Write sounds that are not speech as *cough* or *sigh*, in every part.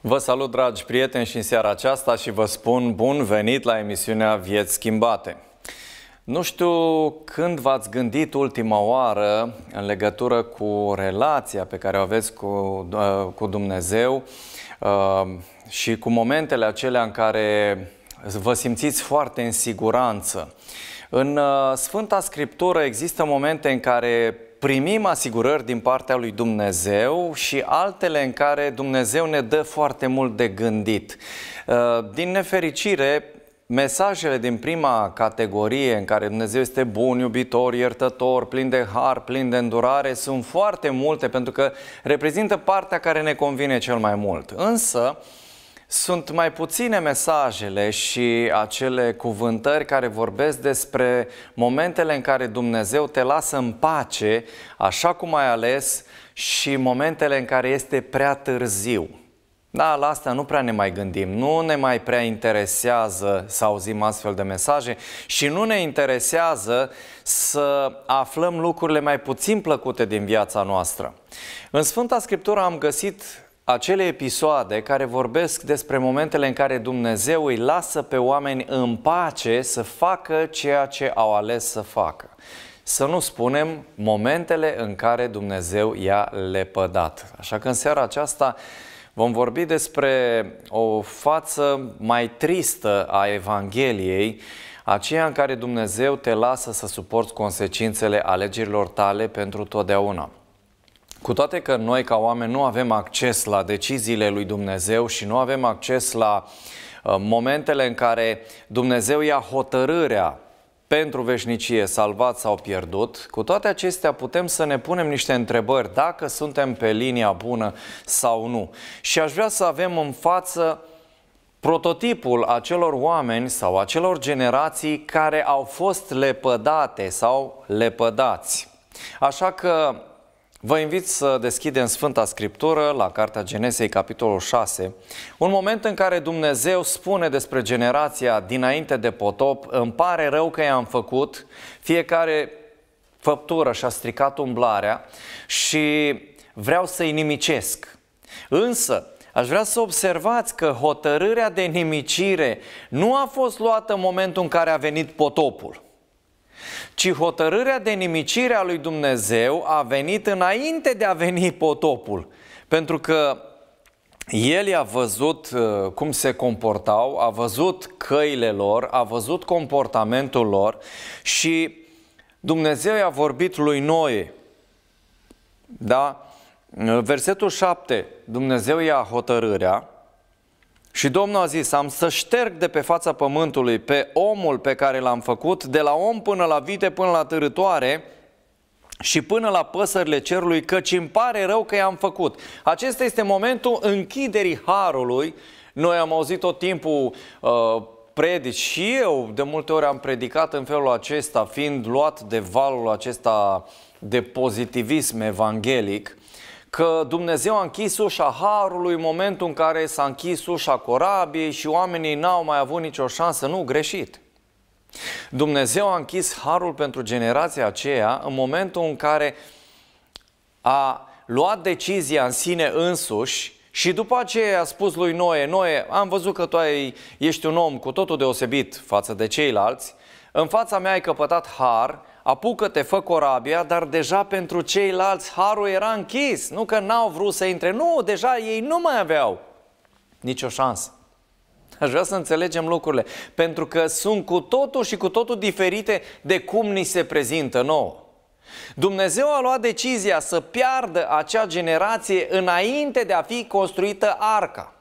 Vă salut, dragi prieteni, și în seara aceasta și vă spun bun venit la emisiunea Vieți Schimbate. Nu știu când v-ați gândit ultima oară în legătură cu relația pe care o aveți cu, uh, cu Dumnezeu uh, și cu momentele acelea în care vă simțiți foarte în siguranță. În uh, Sfânta Scriptură există momente în care primim asigurări din partea lui Dumnezeu și altele în care Dumnezeu ne dă foarte mult de gândit. Uh, din nefericire, mesajele din prima categorie în care Dumnezeu este bun, iubitor, iertător, plin de har, plin de îndurare, sunt foarte multe pentru că reprezintă partea care ne convine cel mai mult. Însă, sunt mai puține mesajele și acele cuvântări care vorbesc despre momentele în care Dumnezeu te lasă în pace, așa cum ai ales, și momentele în care este prea târziu. Da, la asta nu prea ne mai gândim, nu ne mai prea interesează să auzim astfel de mesaje și nu ne interesează să aflăm lucrurile mai puțin plăcute din viața noastră. În Sfânta Scriptură am găsit acele episoade care vorbesc despre momentele în care Dumnezeu îi lasă pe oameni în pace să facă ceea ce au ales să facă. Să nu spunem momentele în care Dumnezeu i-a lepădat. Așa că în seara aceasta vom vorbi despre o față mai tristă a Evangheliei, aceea în care Dumnezeu te lasă să suporți consecințele alegerilor tale pentru totdeauna. Cu toate că noi ca oameni nu avem acces la deciziile lui Dumnezeu și nu avem acces la uh, momentele în care Dumnezeu ia hotărârea pentru veșnicie, salvat sau pierdut, cu toate acestea putem să ne punem niște întrebări dacă suntem pe linia bună sau nu. Și aș vrea să avem în față prototipul acelor oameni sau acelor generații care au fost lepădate sau lepădați. Așa că Vă invit să deschidem Sfânta Scriptură la Cartea Genesei, capitolul 6, un moment în care Dumnezeu spune despre generația dinainte de potop, îmi pare rău că i-am făcut, fiecare făptură și-a stricat umblarea și vreau să-i nimicesc. Însă, aș vrea să observați că hotărârea de nimicire nu a fost luată în momentul în care a venit potopul – ci hotărârea de nimicire a lui Dumnezeu a venit înainte de a veni potopul. Pentru că el i-a văzut uh, cum se comportau, a văzut căile lor, a văzut comportamentul lor și Dumnezeu i-a vorbit lui Noe. Da? Versetul 7, Dumnezeu ia hotărârea, și Domnul a zis, am să șterg de pe fața pământului pe omul pe care l-am făcut, de la om până la vite, până la târătoare, și până la păsările cerului, căci îmi pare rău că i-am făcut. Acesta este momentul închiderii harului. Noi am auzit tot timpul uh, predici și eu de multe ori am predicat în felul acesta, fiind luat de valul acesta de pozitivism evanghelic, că Dumnezeu a închis ușa harului în momentul în care s-a închis ușa corabiei și oamenii n-au mai avut nicio șansă. Nu, greșit. Dumnezeu a închis harul pentru generația aceea în momentul în care a luat decizia în sine însuși și după aceea a spus lui Noe, Noe, am văzut că tu ai, ești un om cu totul deosebit față de ceilalți, în fața mea ai căpătat har, apucă-te, fă corabia, dar deja pentru ceilalți harul era închis, nu că n-au vrut să intre, nu, deja ei nu mai aveau nicio șansă. Aș vrea să înțelegem lucrurile, pentru că sunt cu totul și cu totul diferite de cum ni se prezintă nouă. Dumnezeu a luat decizia să piardă acea generație înainte de a fi construită arca.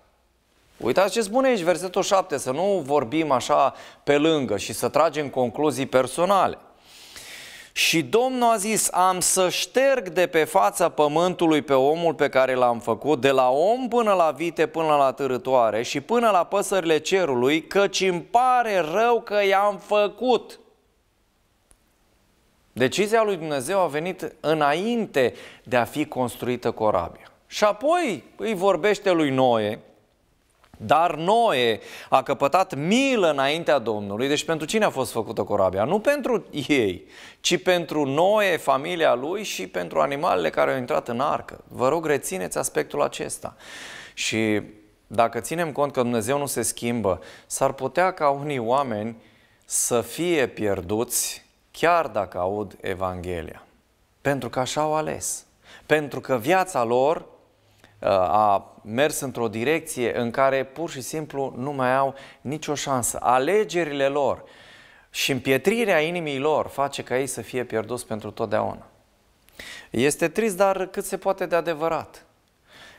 Uitați ce spune aici versetul 7, să nu vorbim așa pe lângă și să tragem concluzii personale. Și Domnul a zis, am să șterg de pe fața pământului pe omul pe care l-am făcut, de la om până la vite, până la târătoare și până la păsările cerului, căci îmi pare rău că i-am făcut. Decizia lui Dumnezeu a venit înainte de a fi construită corabia. Și apoi îi vorbește lui Noe, dar Noe a căpătat milă înaintea Domnului. Deci pentru cine a fost făcută corabia? Nu pentru ei, ci pentru Noe, familia lui și pentru animalele care au intrat în arcă. Vă rog, rețineți aspectul acesta. Și dacă ținem cont că Dumnezeu nu se schimbă, s-ar putea ca unii oameni să fie pierduți chiar dacă aud Evanghelia. Pentru că așa au ales. Pentru că viața lor Uh, a mers într-o direcție în care pur și simplu nu mai au nicio șansă. Alegerile lor și împietrirea inimii lor face ca ei să fie pierduți pentru totdeauna. Este trist, dar cât se poate de adevărat.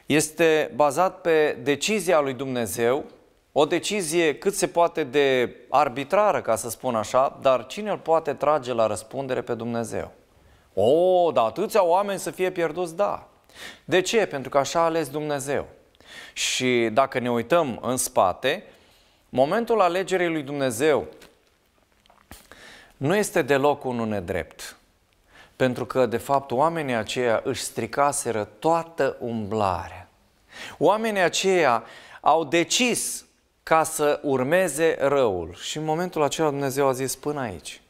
Este bazat pe decizia lui Dumnezeu, o decizie cât se poate de arbitrară, ca să spun așa, dar cine îl poate trage la răspundere pe Dumnezeu? O, oh, dar atâția oameni să fie pierduți? Da. De ce? Pentru că așa a ales Dumnezeu. Și dacă ne uităm în spate, momentul alegerii lui Dumnezeu nu este deloc unul nedrept. Pentru că, de fapt, oamenii aceia își stricaseră toată umblarea. Oamenii aceia au decis ca să urmeze răul. Și în momentul acela Dumnezeu a zis până aici.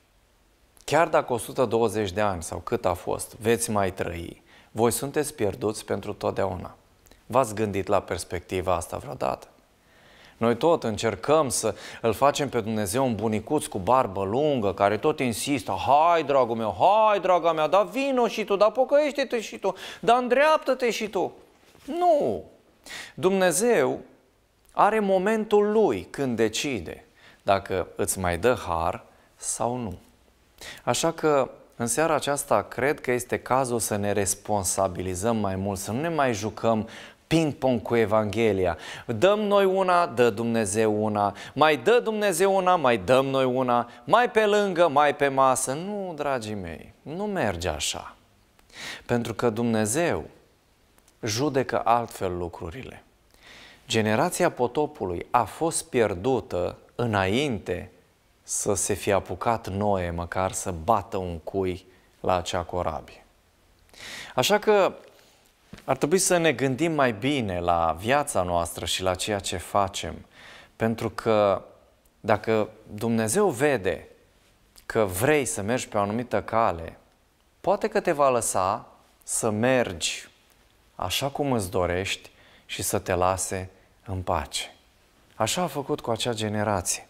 Chiar dacă 120 de ani sau cât a fost, veți mai trăi, voi sunteți pierduți pentru totdeauna. V-ați gândit la perspectiva asta vreodată? Noi tot încercăm să îl facem pe Dumnezeu un bunicuț cu barbă lungă, care tot insistă, hai dragul meu, hai draga mea, da vino și tu, da pocăiește-te și tu, da îndreaptă-te și tu. Nu! Dumnezeu are momentul lui când decide dacă îți mai dă har sau nu. Așa că în seara aceasta cred că este cazul să ne responsabilizăm mai mult, să nu ne mai jucăm ping-pong cu Evanghelia. Dăm noi una, dă Dumnezeu una, mai dă Dumnezeu una, mai dăm noi una, mai pe lângă, mai pe masă. Nu, dragii mei, nu merge așa. Pentru că Dumnezeu judecă altfel lucrurile. Generația potopului a fost pierdută înainte să se fi apucat Noe măcar să bată un cui la acea corabie. Așa că ar trebui să ne gândim mai bine la viața noastră și la ceea ce facem, pentru că dacă Dumnezeu vede că vrei să mergi pe o anumită cale, poate că te va lăsa să mergi așa cum îți dorești și să te lase în pace. Așa a făcut cu acea generație.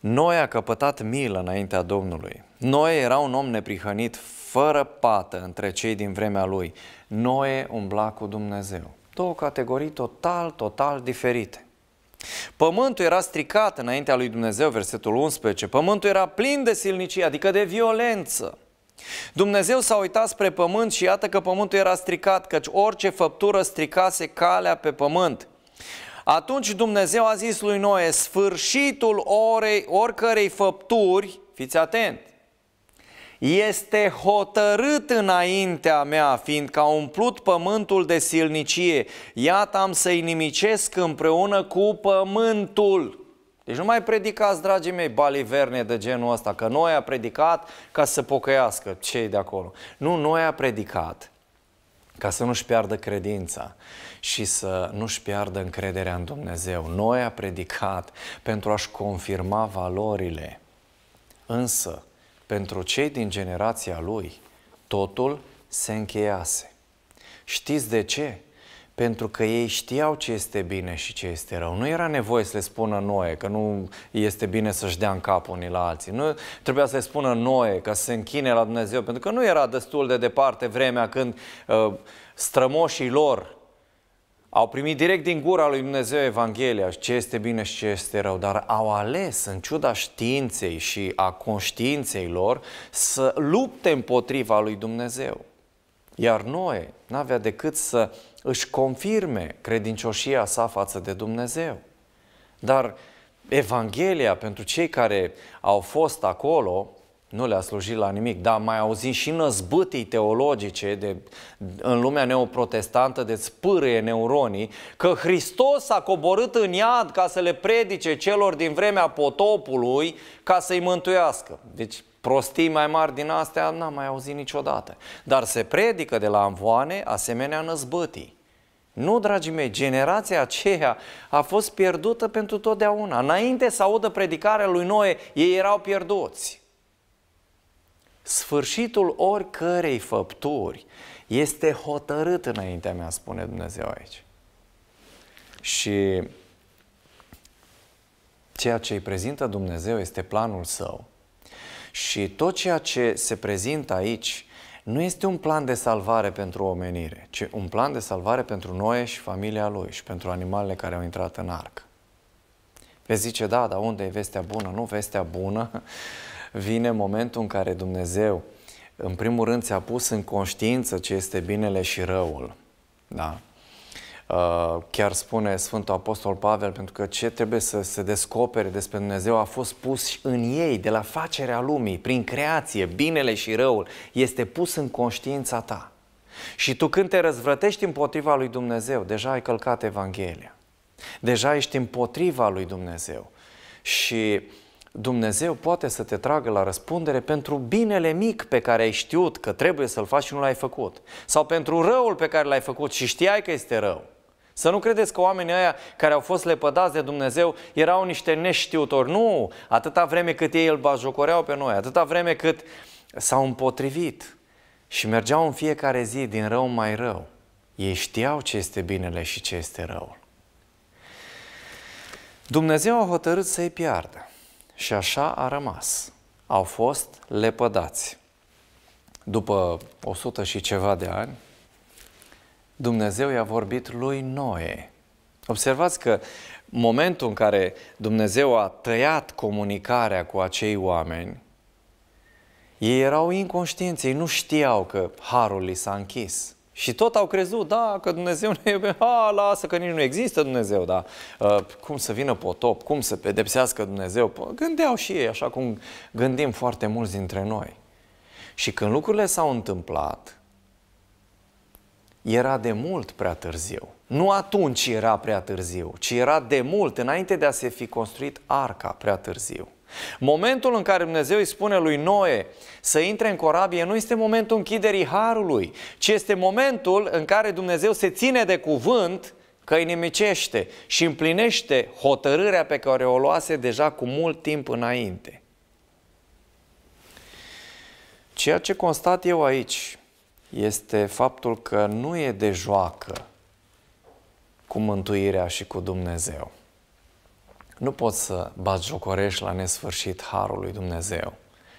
Noi a căpătat milă înaintea Domnului. Noi era un om neprihănit, fără pată între cei din vremea lui. Noe umbla cu Dumnezeu. Două categorii total, total diferite. Pământul era stricat înaintea lui Dumnezeu, versetul 11. Pământul era plin de silnicie, adică de violență. Dumnezeu s-a uitat spre pământ și iată că pământul era stricat, căci orice făptură stricase calea pe pământ – atunci Dumnezeu a zis lui Noe, sfârșitul orei, oricărei făpturi, fiți atent, este hotărât înaintea mea, fiindcă a umplut pământul de silnicie. Iată am să-i nimicesc împreună cu pământul. Deci nu mai predicați, dragii mei, baliverne de genul ăsta, că noi a predicat ca să pocăiască cei de acolo. Nu, noi a predicat ca să nu-și piardă credința și să nu-și piardă încrederea în Dumnezeu. Noi a predicat pentru a-și confirma valorile, însă pentru cei din generația lui totul se încheiase. Știți de ce? pentru că ei știau ce este bine și ce este rău. Nu era nevoie să le spună Noe că nu este bine să-și dea în cap unii la alții. Nu trebuia să le spună Noe că se închine la Dumnezeu, pentru că nu era destul de departe vremea când uh, strămoșii lor au primit direct din gura lui Dumnezeu Evanghelia ce este bine și ce este rău, dar au ales, în ciuda științei și a conștiinței lor, să lupte împotriva lui Dumnezeu. Iar Noe n-avea decât să își confirme credincioșia sa față de Dumnezeu. Dar Evanghelia pentru cei care au fost acolo nu le-a slujit la nimic, dar mai auzim și năzbâtii teologice de, în lumea neoprotestantă de spârâie neuronii că Hristos a coborât în iad ca să le predice celor din vremea potopului ca să-i mântuiască. Deci prostii mai mari din astea n-am mai auzit niciodată. Dar se predică de la anvoane asemenea năzbâtii. Nu, dragii mei, generația aceea a fost pierdută pentru totdeauna. Înainte să audă predicarea lui Noe, ei erau pierduți. Sfârșitul oricărei făpturi este hotărât înaintea mea, spune Dumnezeu aici. Și ceea ce îi prezintă Dumnezeu este planul său. Și tot ceea ce se prezintă aici nu este un plan de salvare pentru omenire, ci un plan de salvare pentru noi și familia lui și pentru animalele care au intrat în arc. Vezi, zice, da, dar unde e vestea bună? Nu, vestea bună vine momentul în care Dumnezeu, în primul rând, ți-a pus în conștiință ce este binele și răul. Da? Uh, chiar spune Sfântul Apostol Pavel, pentru că ce trebuie să se descopere despre Dumnezeu a fost pus în ei, de la facerea lumii, prin creație, binele și răul, este pus în conștiința ta. Și tu când te răzvrătești împotriva lui Dumnezeu, deja ai călcat Evanghelia. Deja ești împotriva lui Dumnezeu. Și Dumnezeu poate să te tragă la răspundere pentru binele mic pe care ai știut că trebuie să-l faci și nu l-ai făcut. Sau pentru răul pe care l-ai făcut și știai că este rău. Să nu credeți că oamenii ăia care au fost lepădați de Dumnezeu erau niște neștiutori. Nu! Atâta vreme cât ei îl bajocoreau pe noi, atâta vreme cât s-au împotrivit și mergeau în fiecare zi din rău mai rău. Ei știau ce este binele și ce este răul. Dumnezeu a hotărât să-i piardă. Și așa a rămas. Au fost lepădați. După 100 și ceva de ani, Dumnezeu i-a vorbit lui Noe. Observați că momentul în care Dumnezeu a tăiat comunicarea cu acei oameni, ei erau inconștienți, ei nu știau că harul li s-a închis. Și tot au crezut, da, că Dumnezeu ne iubește, a, lasă că nici nu există Dumnezeu, da. Uh, cum să vină potop, cum să pedepsească Dumnezeu? Gândeau și ei, așa cum gândim foarte mulți dintre noi. Și când lucrurile s-au întâmplat, era de mult prea târziu. Nu atunci era prea târziu, ci era de mult, înainte de a se fi construit arca prea târziu. Momentul în care Dumnezeu îi spune lui Noe să intre în corabie nu este momentul închiderii harului, ci este momentul în care Dumnezeu se ține de cuvânt că îi nimicește și împlinește hotărârea pe care o luase deja cu mult timp înainte. Ceea ce constat eu aici este faptul că nu e de joacă cu mântuirea și cu Dumnezeu. Nu poți să jocorești la nesfârșit harul lui Dumnezeu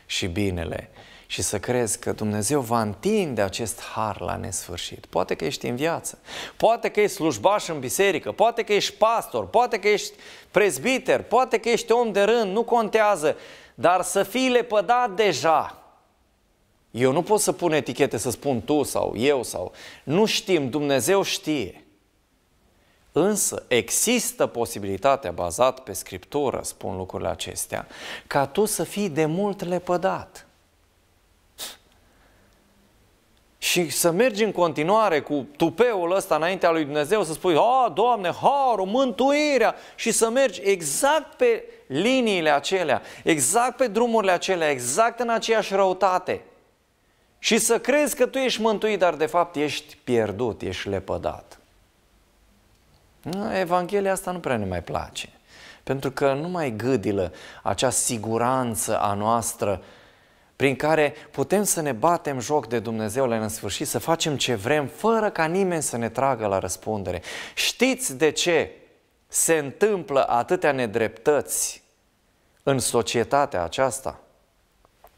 și binele și să crezi că Dumnezeu va întinde acest har la nesfârșit. Poate că ești în viață, poate că ești slujbaș în biserică, poate că ești pastor, poate că ești prezbiter, poate că ești om de rând, nu contează, dar să fii lepădat deja. Eu nu pot să pun etichete să spun tu sau eu sau nu știm, Dumnezeu știe. Însă există posibilitatea, bazat pe Scriptură, spun lucrurile acestea, ca tu să fii de mult lepădat. Și să mergi în continuare cu tupeul ăsta înaintea lui Dumnezeu, să spui, Oh, Doamne, harul, mântuirea, și să mergi exact pe liniile acelea, exact pe drumurile acelea, exact în aceeași răutate. Și să crezi că tu ești mântuit, dar de fapt ești pierdut, ești lepădat. Evanghelia asta nu prea ne mai place. Pentru că nu mai gâdilă acea siguranță a noastră prin care putem să ne batem joc de Dumnezeu la în sfârșit, să facem ce vrem, fără ca nimeni să ne tragă la răspundere. Știți de ce se întâmplă atâtea nedreptăți în societatea aceasta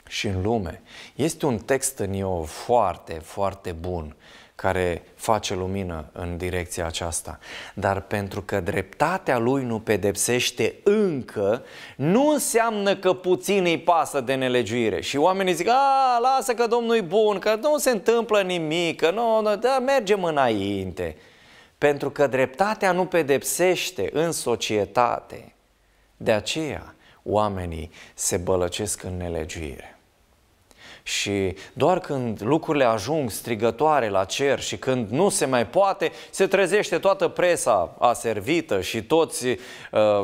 și în lume? Este un text în Iov foarte, foarte bun care face lumină în direcția aceasta. Dar pentru că dreptatea lui nu pedepsește încă, nu înseamnă că puțin îi pasă de nelegiuire. Și oamenii zic, a, lasă că Domnul e bun, că nu se întâmplă nimic, că nu, nu da, mergem înainte. Pentru că dreptatea nu pedepsește în societate. De aceea, oamenii se bălăcesc în nelegiuire. Și doar când lucrurile ajung strigătoare la cer și când nu se mai poate, se trezește toată presa aservită și toți uh,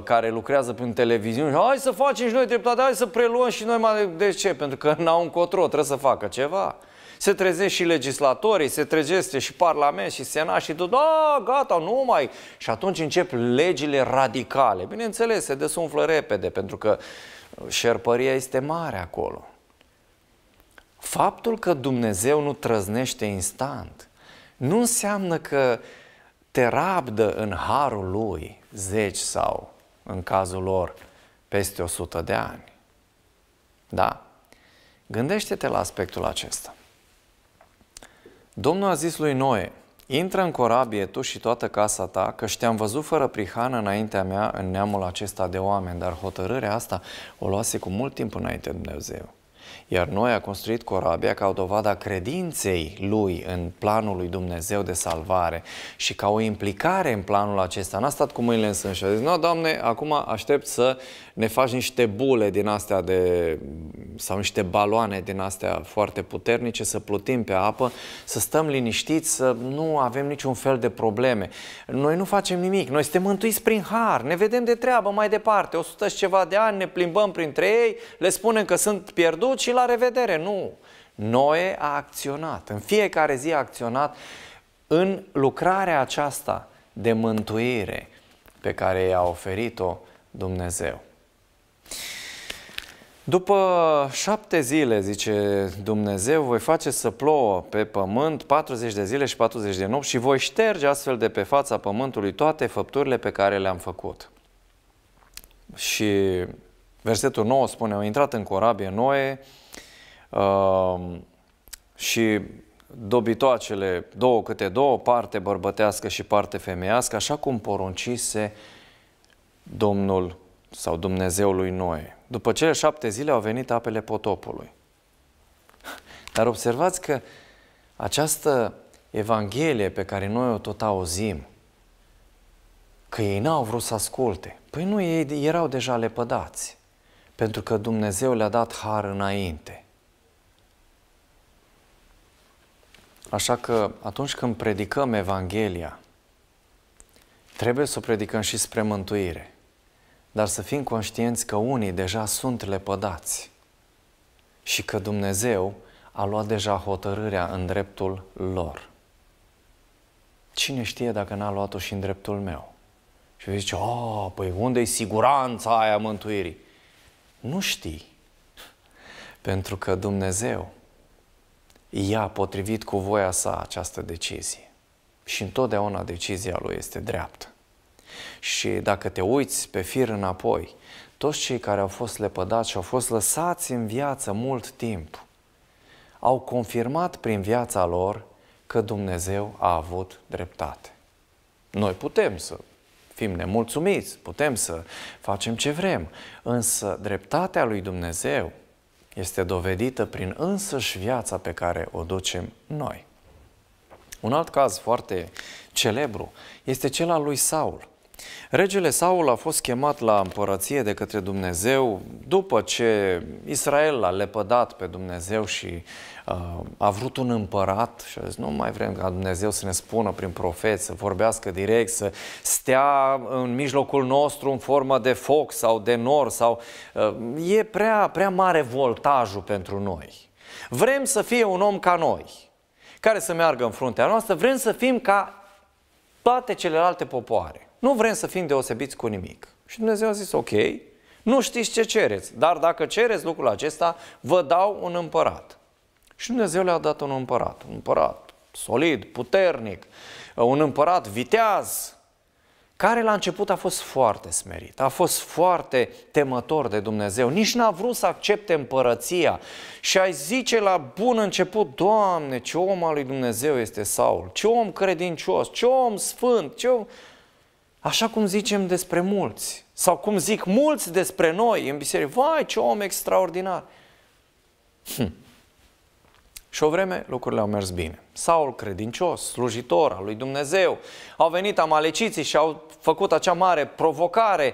care lucrează prin televiziune. Hai să facem și noi dreptate, hai să preluăm și noi mai... De ce? Pentru că *laughs* n-au încotro, trebuie să facă ceva. Se trezește și legislatorii, se trezește și parlament și senat și tot, da, gata, nu mai. Și atunci încep legile radicale. Bineînțeles, se desumflă repede pentru că șerpăria este mare acolo. Faptul că Dumnezeu nu trăznește instant nu înseamnă că te rabdă în harul lui zeci sau, în cazul lor, peste 100 de ani. Da. Gândește-te la aspectul acesta. Domnul a zis lui Noe, intră în corabie tu și toată casa ta, că te-am văzut fără prihană înaintea mea în neamul acesta de oameni, dar hotărârea asta o luase cu mult timp înainte de Dumnezeu. Iar noi a construit corabia ca o dovadă a credinței lui în planul lui Dumnezeu de salvare și ca o implicare în planul acesta. N-a stat cu mâinile în sân și a zis, nu, Doamne, acum aștept să ne faci niște bule din astea de, sau niște baloane din astea foarte puternice, să plutim pe apă, să stăm liniștiți, să nu avem niciun fel de probleme. Noi nu facem nimic, noi suntem mântuiți prin har, ne vedem de treabă mai departe, 100 și ceva de ani ne plimbăm printre ei, le spunem că sunt pierduți și la revedere. Nu. Noe a acționat. În fiecare zi a acționat în lucrarea aceasta de mântuire pe care i-a oferit-o Dumnezeu. După șapte zile, zice Dumnezeu, voi face să plouă pe pământ 40 de zile și 40 de nopți și voi șterge astfel de pe fața pământului toate făpturile pe care le-am făcut. Și Versetul 9 spune, au intrat în corabie Noe uh, și dobitoacele, două câte două, parte bărbătească și parte femeiască, așa cum poruncise Domnul sau Dumnezeul lui Noe. După cele șapte zile au venit apele potopului. *laughs* Dar observați că această Evanghelie pe care noi o tot auzim, că ei n-au vrut să asculte. Păi nu, ei erau deja lepădați pentru că Dumnezeu le-a dat har înainte. Așa că atunci când predicăm Evanghelia, trebuie să o predicăm și spre mântuire, dar să fim conștienți că unii deja sunt lepădați și că Dumnezeu a luat deja hotărârea în dreptul lor. Cine știe dacă n-a luat-o și în dreptul meu? Și zice, oh, păi unde-i siguranța aia mântuirii? Nu știi. Pentru că Dumnezeu ia potrivit cu voia sa această decizie. Și întotdeauna decizia lui este dreaptă. Și dacă te uiți pe fir înapoi, toți cei care au fost lepădați și au fost lăsați în viață mult timp, au confirmat prin viața lor că Dumnezeu a avut dreptate. Noi putem să fim nemulțumiți, putem să facem ce vrem, însă dreptatea lui Dumnezeu este dovedită prin însăși viața pe care o ducem noi. Un alt caz foarte celebru este cel al lui Saul. Regele Saul a fost chemat la împărăție de către Dumnezeu după ce Israel l-a lepădat pe Dumnezeu și uh, a vrut un împărat și a zis nu mai vrem ca Dumnezeu să ne spună prin profet, să vorbească direct, să stea în mijlocul nostru în formă de foc sau de nor sau uh, e prea, prea mare voltajul pentru noi. Vrem să fie un om ca noi care să meargă în fruntea noastră, vrem să fim ca toate celelalte popoare nu vrem să fim deosebiți cu nimic. Și Dumnezeu a zis, ok, nu știți ce cereți, dar dacă cereți lucrul acesta, vă dau un împărat. Și Dumnezeu le-a dat un împărat, un împărat solid, puternic, un împărat viteaz, care la început a fost foarte smerit, a fost foarte temător de Dumnezeu, nici n-a vrut să accepte împărăția și ai zice la bun început, Doamne, ce om al lui Dumnezeu este Saul, ce om credincios, ce om sfânt, ce om... Așa cum zicem despre mulți, sau cum zic mulți despre noi în biserică, vai ce om extraordinar! Hm. Și o vreme lucrurile au mers bine. Saul, credincios, slujitor al lui Dumnezeu, au venit amaleciții și au făcut acea mare provocare.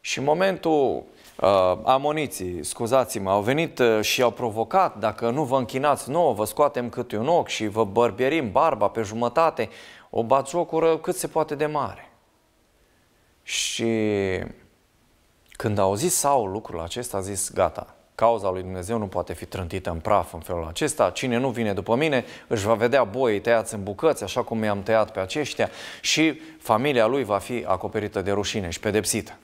Și în momentul uh, amoniții, scuzați-mă, au venit uh, și au provocat, dacă nu vă închinați nouă, vă scoatem câte un ochi și vă bărbierim barba pe jumătate, o bațocură cât se poate de mare. Și când a auzit Saul lucrul acesta, a zis, gata, cauza lui Dumnezeu nu poate fi trântită în praf în felul acesta. Cine nu vine după mine își va vedea boii tăiați în bucăți, așa cum i-am tăiat pe aceștia și familia lui va fi acoperită de rușine și pedepsită.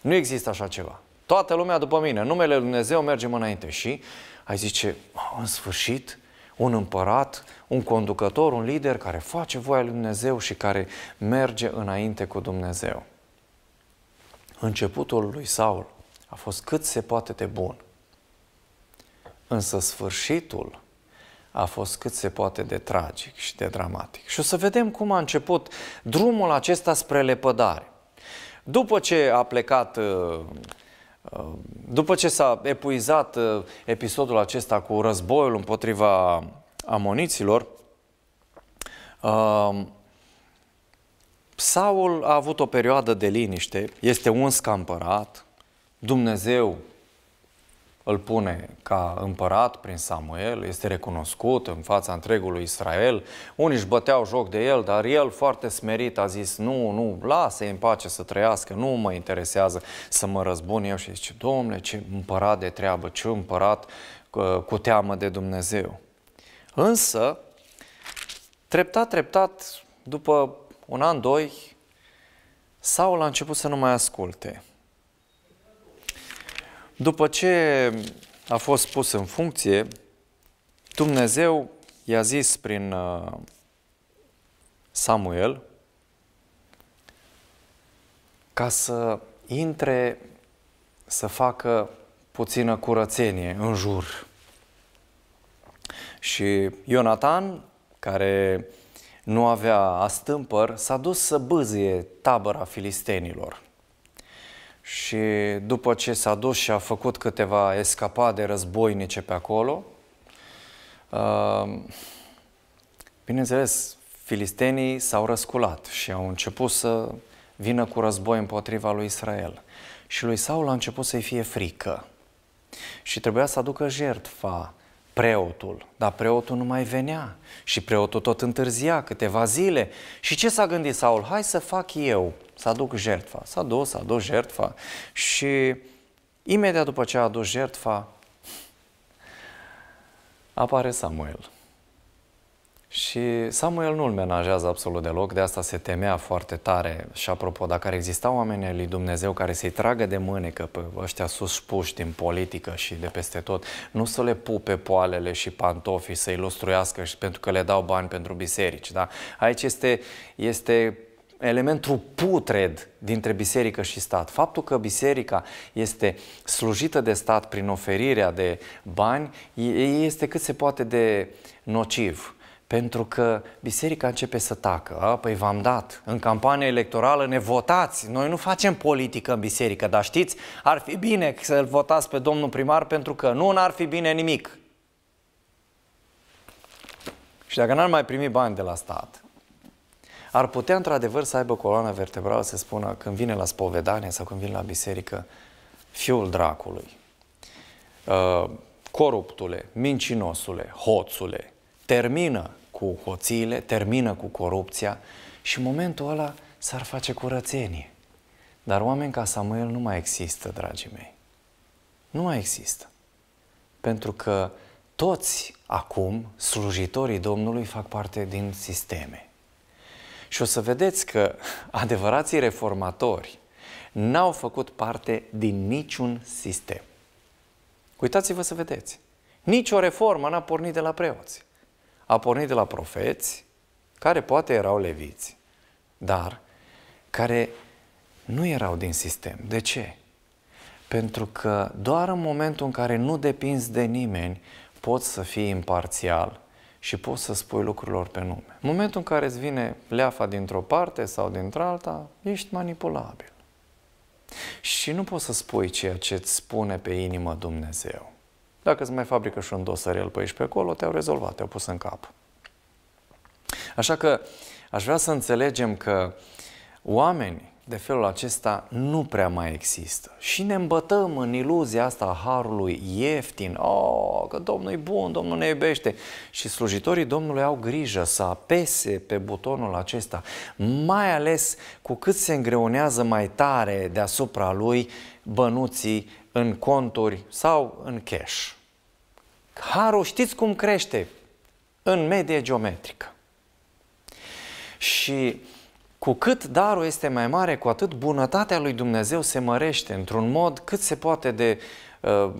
Nu există așa ceva. Toată lumea după mine, numele lui Dumnezeu mergem înainte și ai zice, în sfârșit, un împărat, un conducător, un lider care face voia lui Dumnezeu și care merge înainte cu Dumnezeu. Începutul lui Saul a fost cât se poate de bun, însă sfârșitul a fost cât se poate de tragic și de dramatic. Și o să vedem cum a început drumul acesta spre lepădare. După ce a plecat uh, după ce s-a epuizat uh, episodul acesta cu războiul împotriva amoniților, um, Saul a avut o perioadă de liniște, este un ca împărat, Dumnezeu îl pune ca împărat prin Samuel, este recunoscut în fața întregului Israel. Unii își băteau joc de el, dar el foarte smerit a zis, nu, nu, lasă-i în pace să trăiască, nu mă interesează să mă răzbun eu. Și zice, domnule, ce împărat de treabă, ce împărat uh, cu teamă de Dumnezeu. Însă, treptat, treptat, după un an, doi, Saul a început să nu mai asculte. După ce a fost pus în funcție, Dumnezeu i-a zis prin uh, Samuel ca să intre să facă puțină curățenie în jur. Și Ionatan, care nu avea astâmpăr, s-a dus să bâzie tabăra filistenilor și după ce s-a dus și a făcut câteva escapade războinice pe acolo, uh, bineînțeles, filistenii s-au răsculat și au început să vină cu război împotriva lui Israel. Și lui Saul a început să-i fie frică. Și trebuia să aducă jertfa preotul, dar preotul nu mai venea și preotul tot întârzia câteva zile. Și ce s-a gândit Saul? Hai să fac eu, să aduc jertfa. S-a dus, a adus jertfa și imediat după ce a adus jertfa, apare Samuel. Și Samuel nu-l menajează absolut deloc, de asta se temea foarte tare. Și apropo, dacă ar exista oamenii lui Dumnezeu care să-i tragă de mânecă pe ăștia suspuși din politică și de peste tot, nu să le pupe poalele și pantofii, să-i lustruiască și pentru că le dau bani pentru biserici. Da? Aici este, este elementul putred dintre biserică și stat. Faptul că biserica este slujită de stat prin oferirea de bani este cât se poate de nociv. Pentru că biserica începe să tacă. A, păi v-am dat. În campania electorală ne votați. Noi nu facem politică în biserică, dar știți, ar fi bine să-l votați pe domnul primar pentru că nu n-ar fi bine nimic. Și dacă n-ar mai primi bani de la stat, ar putea într-adevăr să aibă coloana vertebrală să spună când vine la spovedanie sau când vine la biserică, fiul dracului, uh, coruptule, mincinosule, hoțule, termină cu hoțiile, termină cu corupția și în momentul ăla s-ar face curățenie. Dar oameni ca Samuel nu mai există, dragii mei. Nu mai există. Pentru că toți acum, slujitorii Domnului, fac parte din sisteme. Și o să vedeți că *laughs* adevărații reformatori n-au făcut parte din niciun sistem. Uitați-vă să vedeți. Nici o reformă n-a pornit de la preoți a pornit de la profeți, care poate erau leviți, dar care nu erau din sistem. De ce? Pentru că doar în momentul în care nu depinzi de nimeni, poți să fii imparțial și poți să spui lucrurilor pe nume. În momentul în care îți vine leafa dintr-o parte sau dintr-alta, ești manipulabil. Și nu poți să spui ceea ce îți spune pe inimă Dumnezeu. Dacă îți mai fabrică și un el pe aici pe acolo, te-au rezolvat, te-au pus în cap. Așa că aș vrea să înțelegem că oameni de felul acesta nu prea mai există. Și ne îmbătăm în iluzia asta a harului ieftin, oh, că Domnul e bun, Domnul ne iubește. Și slujitorii Domnului au grijă să apese pe butonul acesta, mai ales cu cât se îngreunează mai tare deasupra lui bănuții în conturi sau în cash. Harul știți cum crește? În medie geometrică. Și cu cât darul este mai mare, cu atât bunătatea lui Dumnezeu se mărește într-un mod cât se poate de uh,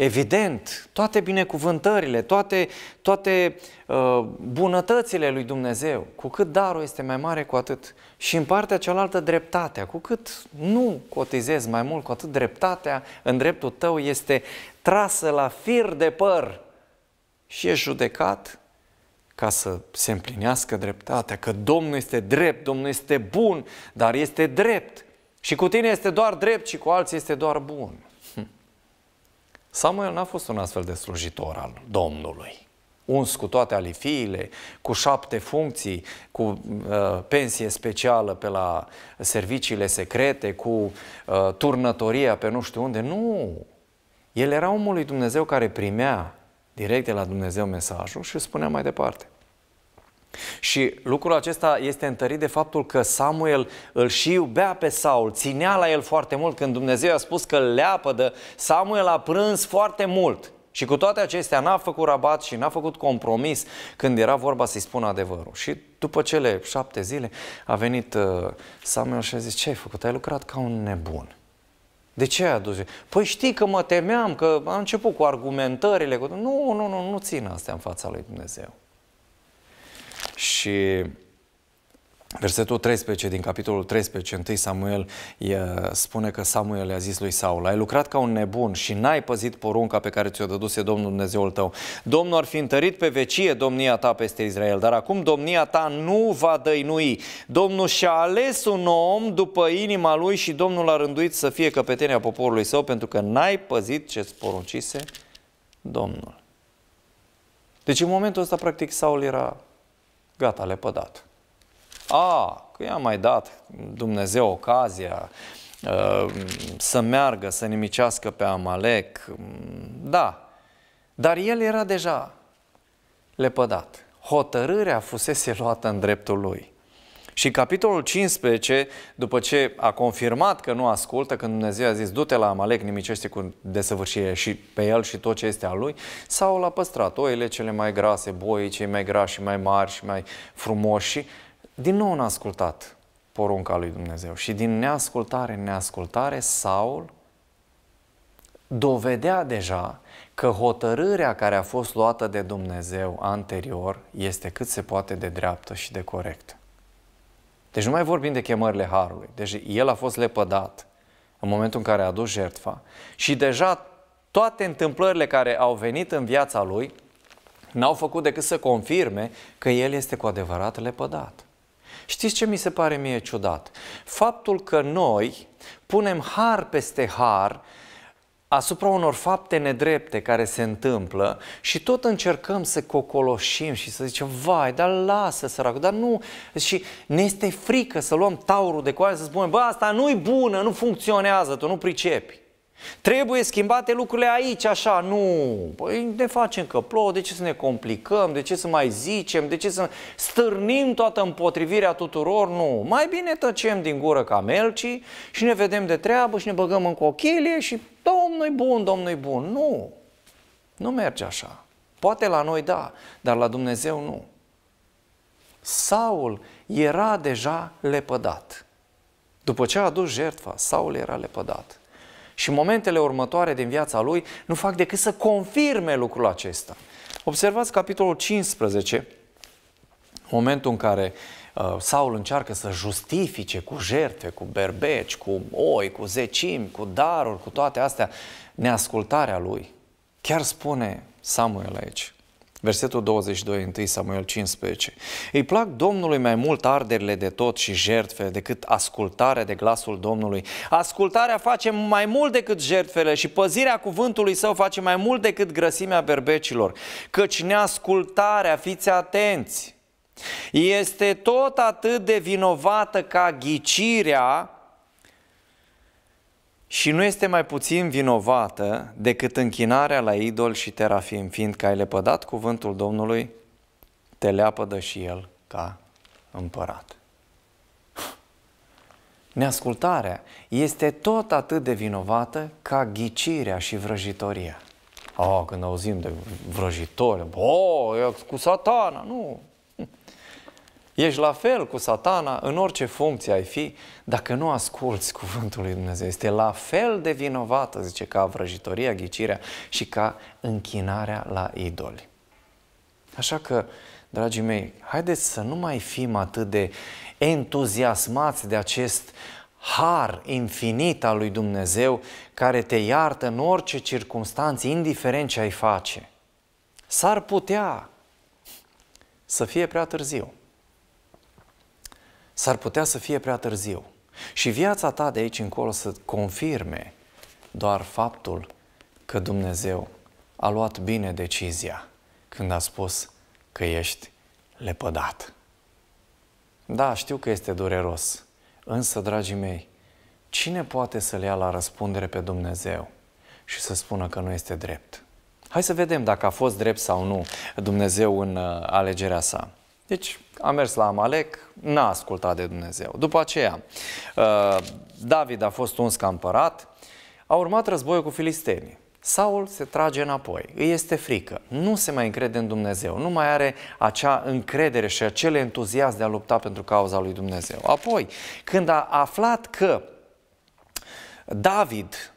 Evident, toate binecuvântările, toate, toate uh, bunătățile lui Dumnezeu, cu cât darul este mai mare, cu atât. Și în partea cealaltă, dreptatea. Cu cât nu cotizezi mai mult, cu atât dreptatea în dreptul tău este trasă la fir de păr și e judecat ca să se împlinească dreptatea, că Domnul este drept, Domnul este bun, dar este drept. Și cu tine este doar drept și cu alții este doar bun. Samuel n-a fost un astfel de slujitor al Domnului. Uns cu toate alifiile, cu șapte funcții, cu uh, pensie specială pe la serviciile secrete, cu uh, turnătoria pe nu știu unde. Nu! El era omul lui Dumnezeu care primea direct de la Dumnezeu mesajul și spunea mai departe. Și lucrul acesta este întărit de faptul că Samuel îl și iubea pe Saul, ținea la el foarte mult. Când Dumnezeu a spus că le apădă, Samuel a prâns foarte mult. Și cu toate acestea n-a făcut rabat și n-a făcut compromis când era vorba să-i spună adevărul. Și după cele șapte zile a venit uh, Samuel și a zis, ce ai făcut? Ai lucrat ca un nebun. De ce ai adus? Păi știi că mă temeam, că am început cu argumentările. Cu... Nu, nu, nu, nu țin astea în fața lui Dumnezeu. Și Versetul 13 din capitolul 13, 1 Samuel, e, spune că Samuel i-a zis lui Saul, ai lucrat ca un nebun și n-ai păzit porunca pe care ți-o dăduse Domnul Dumnezeul tău. Domnul ar fi întărit pe vecie domnia ta peste Israel, dar acum domnia ta nu va dăinui. Domnul și-a ales un om după inima lui și Domnul a rânduit să fie căpetenia poporului său pentru că n-ai păzit ce-ți poruncise Domnul. Deci în momentul ăsta, practic, Saul era gata, le pădat. A, că i-a mai dat Dumnezeu ocazia uh, să meargă, să nimicească pe Amalek, da, dar el era deja lepădat. Hotărârea fusese luată în dreptul lui. Și capitolul 15, după ce a confirmat că nu ascultă, când Dumnezeu a zis du-te la Amalek, nimicește cu desăvârșire și pe el și tot ce este al lui, sau l-a păstrat oile cele mai grase, boii cei mai grași și mai mari și mai frumoși și din nou n-a ascultat porunca lui Dumnezeu. Și din neascultare în neascultare, Saul dovedea deja că hotărârea care a fost luată de Dumnezeu anterior este cât se poate de dreaptă și de corectă. Deci nu mai vorbim de chemările Harului. Deci el a fost lepădat în momentul în care a adus jertfa și deja toate întâmplările care au venit în viața lui n-au făcut decât să confirme că el este cu adevărat lepădat. Știți ce mi se pare mie ciudat? Faptul că noi punem har peste har asupra unor fapte nedrepte care se întâmplă și tot încercăm să cocoloșim și să zicem, vai, dar lasă săracul, dar nu, și ne este frică să luăm taurul de coaie să spunem, bă, asta nu-i bună, nu funcționează, tu nu pricepi. Trebuie schimbate lucrurile aici, așa, nu, păi ne facem că plouă, de ce să ne complicăm, de ce să mai zicem, de ce să stârnim toată împotrivirea tuturor, nu. Mai bine tăcem din gură ca melcii și ne vedem de treabă și ne băgăm în cochilie și Domnul e bun, Domnul e bun. Nu, nu merge așa. Poate la noi da, dar la Dumnezeu nu. Saul era deja lepădat. După ce a adus jertfa, Saul era lepădat. Și momentele următoare din viața lui nu fac decât să confirme lucrul acesta. Observați capitolul 15, momentul în care uh, Uh, Saul încearcă să justifice cu jertfe, cu berbeci, cu oi, cu zecimi, cu daruri, cu toate astea, neascultarea lui. Chiar spune Samuel aici, Versetul 22, 1 Samuel 15. Îi plac Domnului mai mult arderile de tot și jertfe decât ascultarea de glasul Domnului. Ascultarea face mai mult decât jertfele și păzirea cuvântului său face mai mult decât grăsimea berbecilor. Căci neascultarea, fiți atenți, este tot atât de vinovată ca ghicirea și nu este mai puțin vinovată decât închinarea la idol și terafim, fiindcă ai lepădat cuvântul Domnului, te leapădă și el ca împărat. Neascultarea este tot atât de vinovată ca ghicirea și vrăjitoria. Oh, când auzim de vrăjitori, oh, e cu satana, nu. Ești la fel cu satana în orice funcție ai fi, dacă nu asculți cuvântul lui Dumnezeu. Este la fel de vinovată, zice, ca vrăjitoria, ghicirea și ca închinarea la idoli. Așa că, dragii mei, haideți să nu mai fim atât de entuziasmați de acest har infinit al lui Dumnezeu care te iartă în orice circunstanță, indiferent ce ai face. S-ar putea să fie prea târziu s-ar putea să fie prea târziu. Și viața ta de aici încolo să confirme doar faptul că Dumnezeu a luat bine decizia când a spus că ești lepădat. Da, știu că este dureros, însă, dragii mei, cine poate să le ia la răspundere pe Dumnezeu și să spună că nu este drept? Hai să vedem dacă a fost drept sau nu Dumnezeu în uh, alegerea sa. Deci, a mers la Amalek, n-a ascultat de Dumnezeu. După aceea, uh, David a fost uns ca împărat, a urmat războiul cu filistenii. Saul se trage înapoi, îi este frică, nu se mai încrede în Dumnezeu, nu mai are acea încredere și acel entuziasm de a lupta pentru cauza lui Dumnezeu. Apoi, când a aflat că David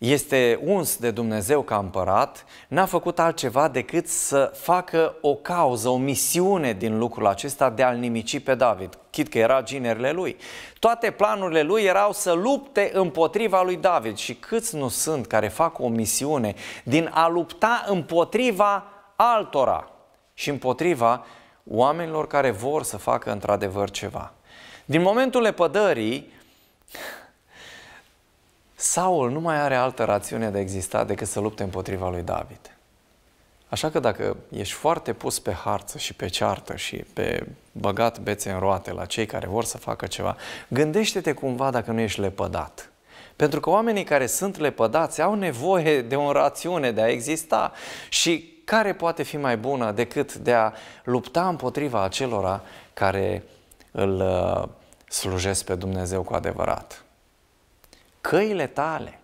este uns de Dumnezeu ca împărat, n-a făcut altceva decât să facă o cauză, o misiune din lucrul acesta de a-l nimici pe David, chit că era ginerile lui. Toate planurile lui erau să lupte împotriva lui David și câți nu sunt care fac o misiune din a lupta împotriva altora și împotriva oamenilor care vor să facă într-adevăr ceva. Din momentul lepădării, Saul nu mai are altă rațiune de a exista decât să lupte împotriva lui David. Așa că dacă ești foarte pus pe harță și pe ceartă și pe băgat bețe în roate la cei care vor să facă ceva, gândește-te cumva dacă nu ești lepădat. Pentru că oamenii care sunt lepădați au nevoie de o rațiune de a exista și care poate fi mai bună decât de a lupta împotriva acelora care îl uh, slujesc pe Dumnezeu cu adevărat. Căile tale,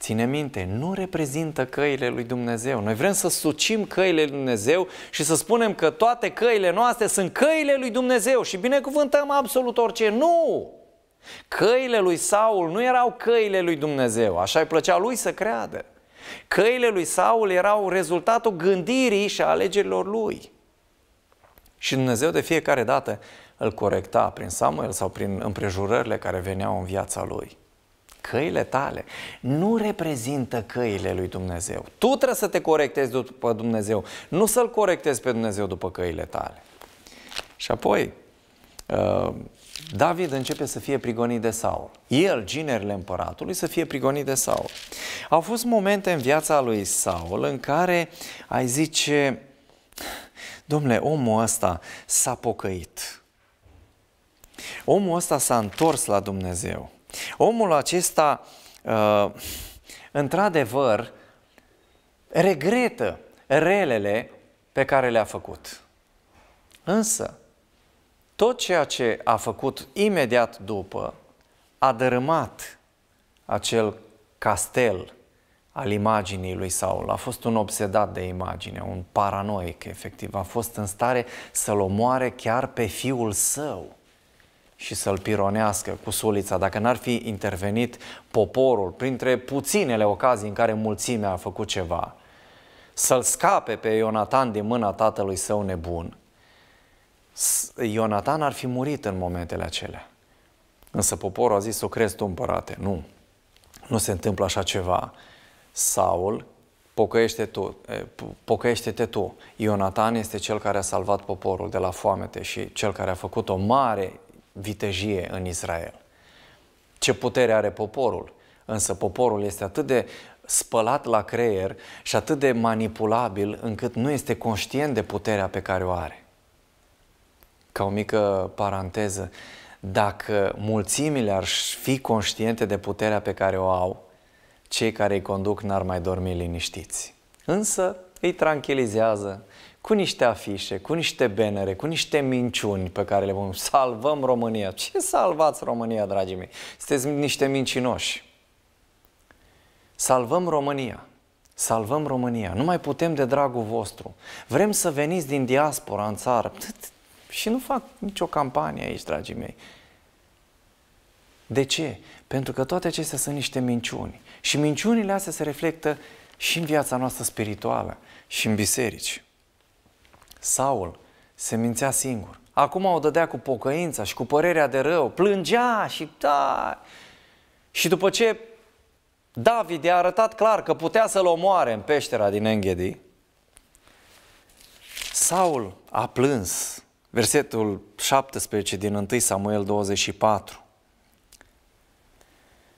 ține minte, nu reprezintă căile lui Dumnezeu. Noi vrem să sucim căile lui Dumnezeu și să spunem că toate căile noastre sunt căile lui Dumnezeu și binecuvântăm absolut orice. Nu! Căile lui Saul nu erau căile lui Dumnezeu, așa îi plăcea lui să creadă. Căile lui Saul erau rezultatul gândirii și a alegerilor lui. Și Dumnezeu de fiecare dată îl corecta prin Samuel sau prin împrejurările care veneau în viața lui. Căile tale nu reprezintă căile lui Dumnezeu. Tu trebuie să te corectezi după Dumnezeu, nu să-L corectezi pe Dumnezeu după căile tale. Și apoi, uh, David începe să fie prigonit de Saul. El, ginerile împăratului, să fie prigonit de Saul. Au fost momente în viața lui Saul în care ai zice, domnule, omul ăsta s-a pocăit. Omul ăsta s-a întors la Dumnezeu. Omul acesta, uh, într-adevăr, regretă relele pe care le-a făcut. Însă, tot ceea ce a făcut imediat după a dărâmat acel castel al imaginii lui Saul. A fost un obsedat de imagine, un paranoic, efectiv. A fost în stare să-l omoare chiar pe fiul său și să-l pironească cu sulița. Dacă n-ar fi intervenit poporul, printre puținele ocazii în care mulțimea a făcut ceva, să-l scape pe Ionatan din mâna tatălui său nebun, Ionatan ar fi murit în momentele acelea. Însă poporul a zis, o crezi tu împărate. Nu, nu se întâmplă așa ceva. Saul, pocăiește tu, pocăiește-te tu. Ionatan este cel care a salvat poporul de la foamete și cel care a făcut o mare vitejie în Israel. Ce putere are poporul? Însă poporul este atât de spălat la creier și atât de manipulabil încât nu este conștient de puterea pe care o are. Ca o mică paranteză, dacă mulțimile ar fi conștiente de puterea pe care o au, cei care îi conduc n-ar mai dormi liniștiți. Însă îi tranquilizează, cu niște afișe, cu niște benere, cu niște minciuni pe care le vom salvăm România. Ce salvați România, dragii mei? Sunteți niște mincinoși. Salvăm România. Salvăm România. Nu mai putem de dragul vostru. Vrem să veniți din diaspora în țară. Și nu fac nicio campanie aici, dragii mei. De ce? Pentru că toate acestea sunt niște minciuni. Și minciunile astea se reflectă și în viața noastră spirituală, și în biserici. Saul se mințea singur. Acum o dădea cu pocăința și cu părerea de rău, plângea și da. Și după ce David i-a arătat clar că putea să-l omoare în peștera din Enghedi, Saul a plâns. Versetul 17 din 1 Samuel 24.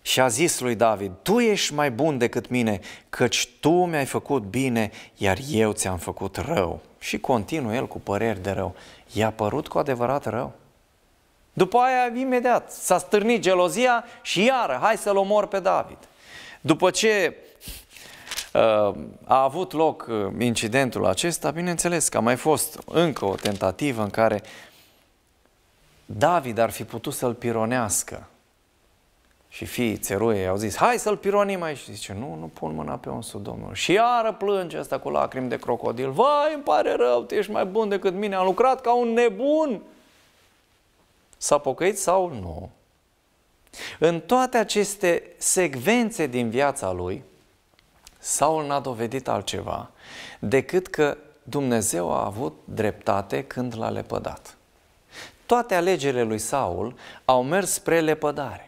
Și a zis lui David, tu ești mai bun decât mine, căci tu mi-ai făcut bine, iar eu ți-am făcut rău. Și continuă el cu păreri de rău. I-a părut cu adevărat rău. După aia, imediat, s-a stârnit gelozia și iară, hai să-l omor pe David. După ce uh, a avut loc uh, incidentul acesta, bineînțeles că a mai fost încă o tentativă în care David ar fi putut să-l pironească și fii țeruie au zis, hai să-l pironim aici. Și zice, nu, nu pun mâna pe unsul domnul. Și iară plânge asta cu lacrimi de crocodil. Vai, îmi pare rău, tu ești mai bun decât mine, am lucrat ca un nebun. S-a pocăit sau nu? În toate aceste secvențe din viața lui, Saul n-a dovedit altceva decât că Dumnezeu a avut dreptate când l-a lepădat. Toate alegerile lui Saul au mers spre lepădare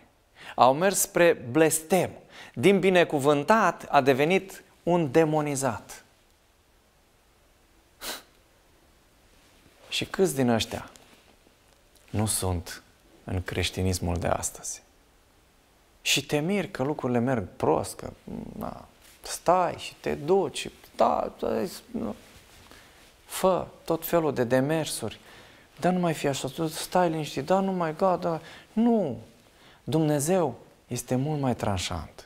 au mers spre blestem. Din binecuvântat a devenit un demonizat. Și câți din ăștia nu sunt în creștinismul de astăzi? Și te miri că lucrurile merg prost, că na, stai și te duci, da, da, fă tot felul de demersuri, dar nu mai fi așa, stai liniștit, da, nu mai da, da, nu, Dumnezeu este mult mai tranșant.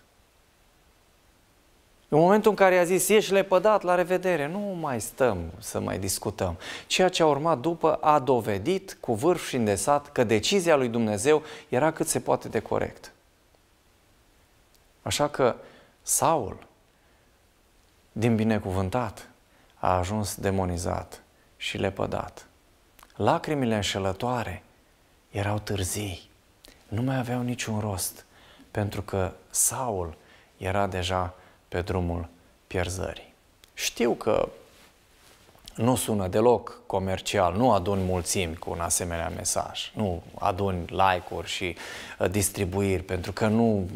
În momentul în care i-a zis, ești lepădat, la revedere, nu mai stăm să mai discutăm. Ceea ce a urmat după a dovedit cu vârf și îndesat că decizia lui Dumnezeu era cât se poate de corect. Așa că Saul, din binecuvântat, a ajuns demonizat și lepădat. Lacrimile înșelătoare erau târzii nu mai aveau niciun rost, pentru că Saul era deja pe drumul pierzării. Știu că nu sună deloc comercial, nu adun mulțimi cu un asemenea mesaj, nu adun like-uri și uh, distribuiri, pentru că nu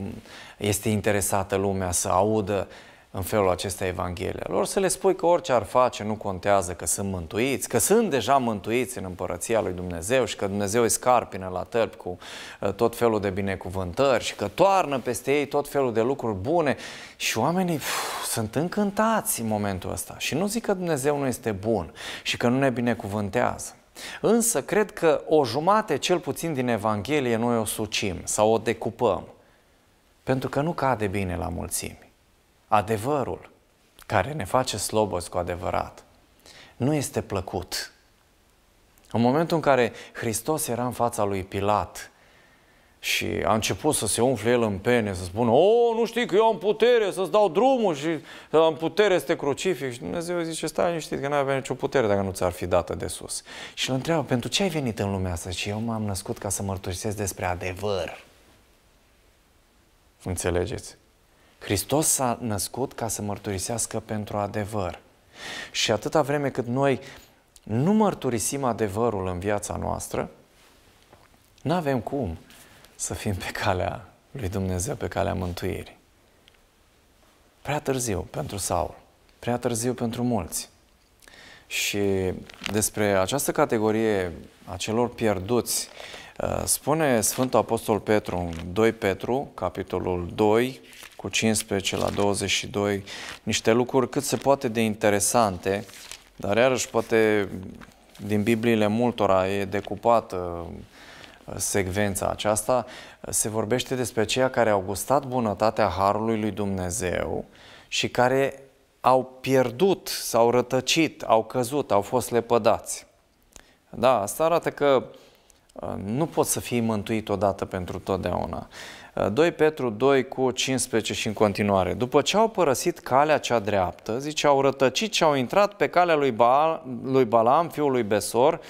este interesată lumea să audă în felul acesta Evanghelia lor, să le spui că orice ar face nu contează că sunt mântuiți, că sunt deja mântuiți în împărăția lui Dumnezeu și că Dumnezeu îi scarpină la tălpi cu uh, tot felul de binecuvântări și că toarnă peste ei tot felul de lucruri bune și oamenii pf, sunt încântați în momentul ăsta și nu zic că Dumnezeu nu este bun și că nu ne binecuvântează. Însă cred că o jumate cel puțin din Evanghelie noi o sucim sau o decupăm pentru că nu cade bine la mulțimi adevărul care ne face sloboți cu adevărat nu este plăcut. În momentul în care Hristos era în fața lui Pilat și a început să se umfle el în pene, să spună, o, nu știi că eu am putere să-ți dau drumul și am putere să te crucific. Și Dumnezeu zice, stai liniștit că n-ai avea nicio putere dacă nu ți-ar fi dată de sus. Și îl întreabă, pentru ce ai venit în lumea asta? Și eu m-am născut ca să mărturisesc despre adevăr. Înțelegeți? Hristos s-a născut ca să mărturisească pentru adevăr. Și atâta vreme cât noi nu mărturisim adevărul în viața noastră, nu avem cum să fim pe calea lui Dumnezeu, pe calea mântuirii. Prea târziu pentru Saul, prea târziu pentru mulți. Și despre această categorie a celor pierduți, uh, spune Sfântul Apostol Petru în 2 Petru, capitolul 2, cu 15 la 22, niște lucruri cât se poate de interesante, dar iarăși poate din Bibliile multora e decupată uh, secvența aceasta, uh, se vorbește despre ceea care au gustat bunătatea Harului lui Dumnezeu și care au pierdut, s-au rătăcit, au căzut, au fost lepădați. Da, asta arată că uh, nu poți să fii mântuit odată pentru totdeauna. 2 Petru 2 cu 15 și în continuare. După ce au părăsit calea cea dreaptă, zice, au rătăcit și au intrat pe calea lui, Baal, lui Balam, fiul lui Besor,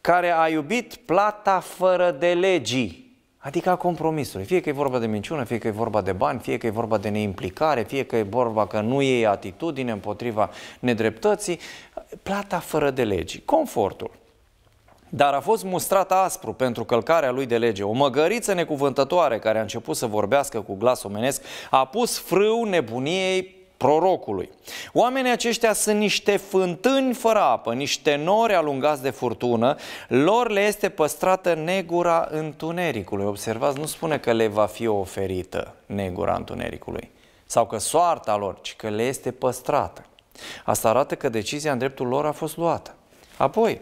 care a iubit plata fără de legii. Adică a compromisului. Fie că e vorba de minciună, fie că e vorba de bani, fie că e vorba de neimplicare, fie că e vorba că nu e atitudine împotriva nedreptății, plata fără de legii, confortul dar a fost mustrat aspru pentru călcarea lui de lege. O măgăriță necuvântătoare care a început să vorbească cu glas omenesc a pus frâu nebuniei prorocului. Oamenii aceștia sunt niște fântâni fără apă, niște nori alungați de furtună, lor le este păstrată negura întunericului. Observați, nu spune că le va fi oferită negura întunericului sau că soarta lor, ci că le este păstrată. Asta arată că decizia în dreptul lor a fost luată. Apoi,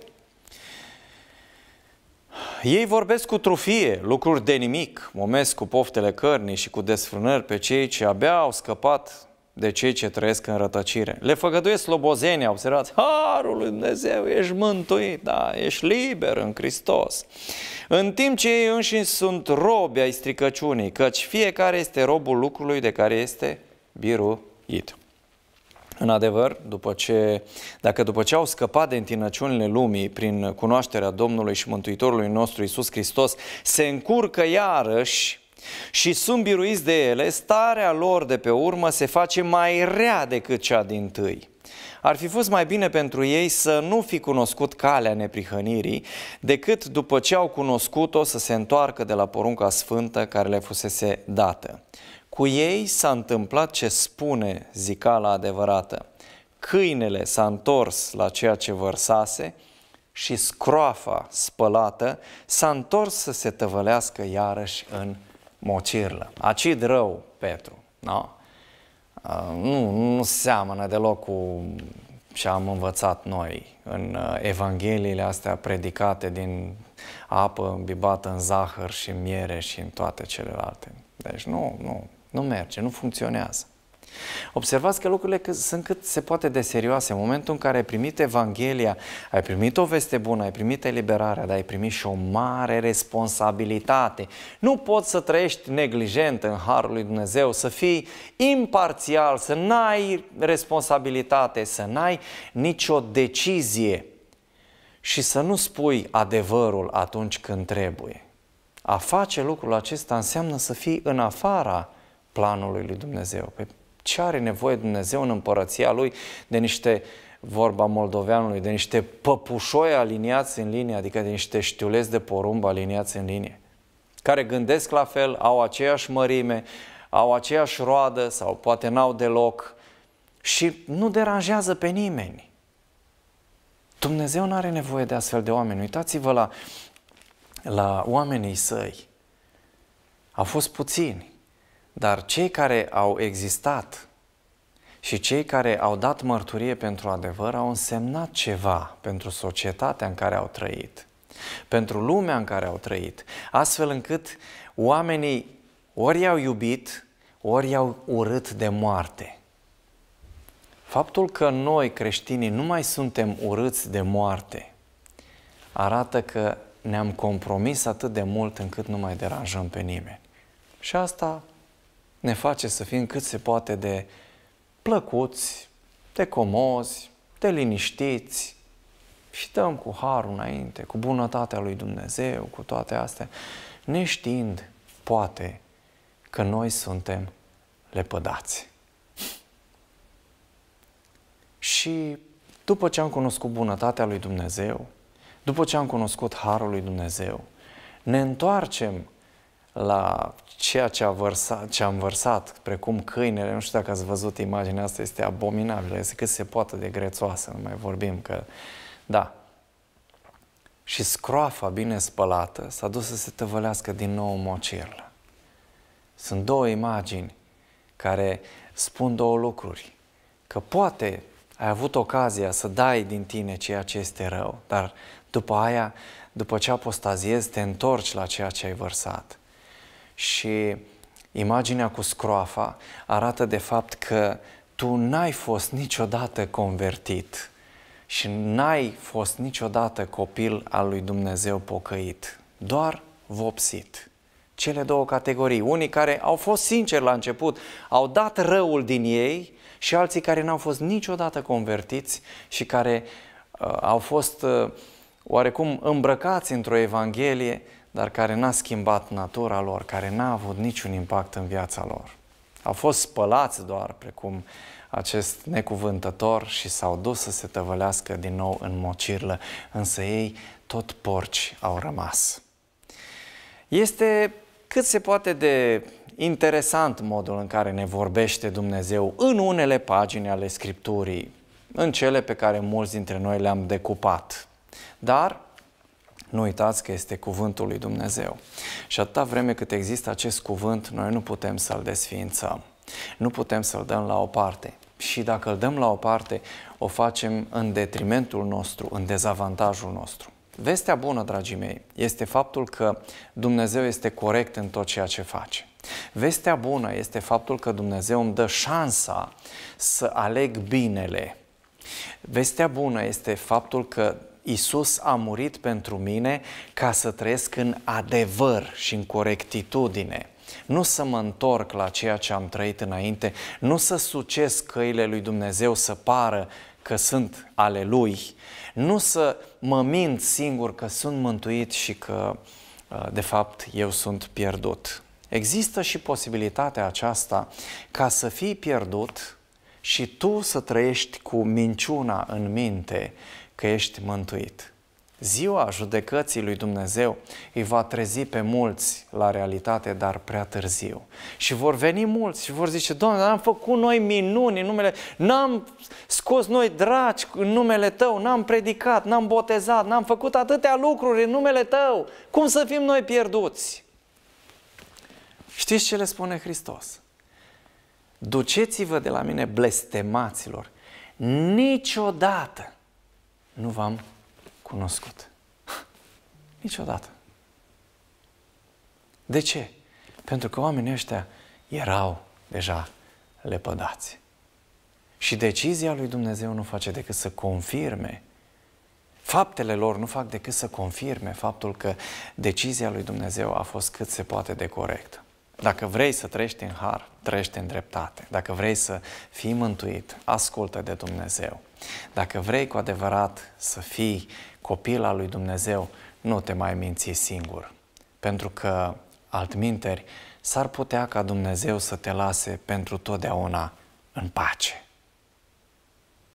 ei vorbesc cu trufie, lucruri de nimic, momesc cu poftele cărnii și cu desfrânări pe cei ce abia au scăpat de cei ce trăiesc în rătăcire. Le făgăduiesc slobozenia, observați, Harul lui Dumnezeu, ești mântuit, da, ești liber în Hristos. În timp ce ei înșiși sunt robi ai stricăciunii, căci fiecare este robul lucrului de care este biruit. În adevăr, după ce, dacă după ce au scăpat de întinăciunile lumii prin cunoașterea Domnului și Mântuitorului nostru Isus Hristos, se încurcă iarăși și sunt biruiți de ele, starea lor de pe urmă se face mai rea decât cea din tâi. Ar fi fost mai bine pentru ei să nu fi cunoscut calea neprihănirii, decât după ce au cunoscut-o să se întoarcă de la porunca sfântă care le fusese dată. Cu ei s-a întâmplat ce spune zicala adevărată. Câinele s-a întors la ceea ce vărsase și scroafa spălată s-a întors să se tăvălească iarăși în mocirlă. Acid rău, Petru. No? Da? Nu, nu seamănă deloc cu ce am învățat noi în uh, Evangheliile astea predicate din apă îmbibată în zahăr și miere și în toate celelalte. Deci nu, nu, nu merge, nu funcționează. Observați că lucrurile sunt cât se poate de serioase. În momentul în care ai primit Evanghelia, ai primit o veste bună, ai primit eliberarea, dar ai primit și o mare responsabilitate. Nu poți să trăiești neglijent în Harul lui Dumnezeu, să fii imparțial, să n-ai responsabilitate, să n-ai nicio decizie și să nu spui adevărul atunci când trebuie. A face lucrul acesta înseamnă să fii în afara planului lui Dumnezeu. Păi ce are nevoie Dumnezeu în împărăția lui de niște vorba moldoveanului, de niște păpușoi aliniați în linie, adică de niște știuleți de porumb aliniați în linie, care gândesc la fel, au aceeași mărime, au aceeași roadă sau poate n-au deloc și nu deranjează pe nimeni. Dumnezeu nu are nevoie de astfel de oameni. Uitați-vă la, la oamenii săi. Au fost puțini. Dar cei care au existat și cei care au dat mărturie pentru adevăr au însemnat ceva pentru societatea în care au trăit, pentru lumea în care au trăit, astfel încât oamenii ori i-au iubit, ori i-au urât de moarte. Faptul că noi, creștinii, nu mai suntem urâți de moarte, arată că ne-am compromis atât de mult încât nu mai deranjăm pe nimeni. Și asta ne face să fim cât se poate de plăcuți, de comozi, de liniștiți și dăm cu harul înainte, cu bunătatea lui Dumnezeu, cu toate astea, neștiind, poate, că noi suntem lepădați. Și după ce am cunoscut bunătatea lui Dumnezeu, după ce am cunoscut harul lui Dumnezeu, ne întoarcem la ceea ce, a vărsat, ce am vărsat, precum câinele, nu știu dacă ați văzut imaginea asta, este abominabilă, este cât se poate de grețoasă, nu mai vorbim că... Da. Și scroafa bine spălată s-a dus să se tăvălească din nou mocirlă. Sunt două imagini care spun două lucruri. Că poate ai avut ocazia să dai din tine ceea ce este rău, dar după aia, după ce apostaziezi, te întorci la ceea ce ai vărsat – și imaginea cu scroafa arată de fapt că tu n-ai fost niciodată convertit și n-ai fost niciodată copil al lui Dumnezeu pocăit, doar vopsit. Cele două categorii, unii care au fost sinceri la început, au dat răul din ei și alții care n-au fost niciodată convertiți și care uh, au fost uh, oarecum îmbrăcați într-o evanghelie dar care n-a schimbat natura lor, care n-a avut niciun impact în viața lor. Au fost spălați doar, precum acest necuvântător și s-au dus să se tăvălească din nou în mocirlă, însă ei tot porci au rămas. Este cât se poate de interesant modul în care ne vorbește Dumnezeu în unele pagini ale Scripturii, în cele pe care mulți dintre noi le-am decupat. Dar nu uitați că este cuvântul lui Dumnezeu. Și atâta vreme cât există acest cuvânt, noi nu putem să-l desființăm. Nu putem să-l dăm la o parte. Și dacă îl dăm la o parte, o facem în detrimentul nostru, în dezavantajul nostru. Vestea bună, dragii mei, este faptul că Dumnezeu este corect în tot ceea ce face. Vestea bună este faptul că Dumnezeu îmi dă șansa să aleg binele. Vestea bună este faptul că Isus a murit pentru mine ca să trăiesc în adevăr și în corectitudine. Nu să mă întorc la ceea ce am trăit înainte, nu să sucesc căile lui Dumnezeu să pară că sunt ale Lui, nu să mă mint singur că sunt mântuit și că, uh, de fapt, eu sunt pierdut. Există și posibilitatea aceasta ca să fii pierdut și tu să trăiești cu minciuna în minte că ești mântuit. Ziua judecății lui Dumnezeu îi va trezi pe mulți la realitate, dar prea târziu. Și vor veni mulți și vor zice, Doamne, am făcut noi minuni în numele, n-am scos noi dragi, în numele Tău, n-am predicat, n-am botezat, n-am făcut atâtea lucruri în numele Tău, cum să fim noi pierduți? Știți ce le spune Hristos? Duceți-vă de la mine blestemaților, niciodată nu v-am cunoscut. Niciodată. De ce? Pentru că oamenii ăștia erau deja lepădați. Și decizia lui Dumnezeu nu face decât să confirme Faptele lor nu fac decât să confirme faptul că decizia lui Dumnezeu a fost cât se poate de corectă. Dacă vrei să trăiești în har, trăiește în dreptate. Dacă vrei să fii mântuit, ascultă de Dumnezeu. Dacă vrei cu adevărat să fii copil al lui Dumnezeu, nu te mai minți singur. Pentru că, altminteri, s-ar putea ca Dumnezeu să te lase pentru totdeauna în pace.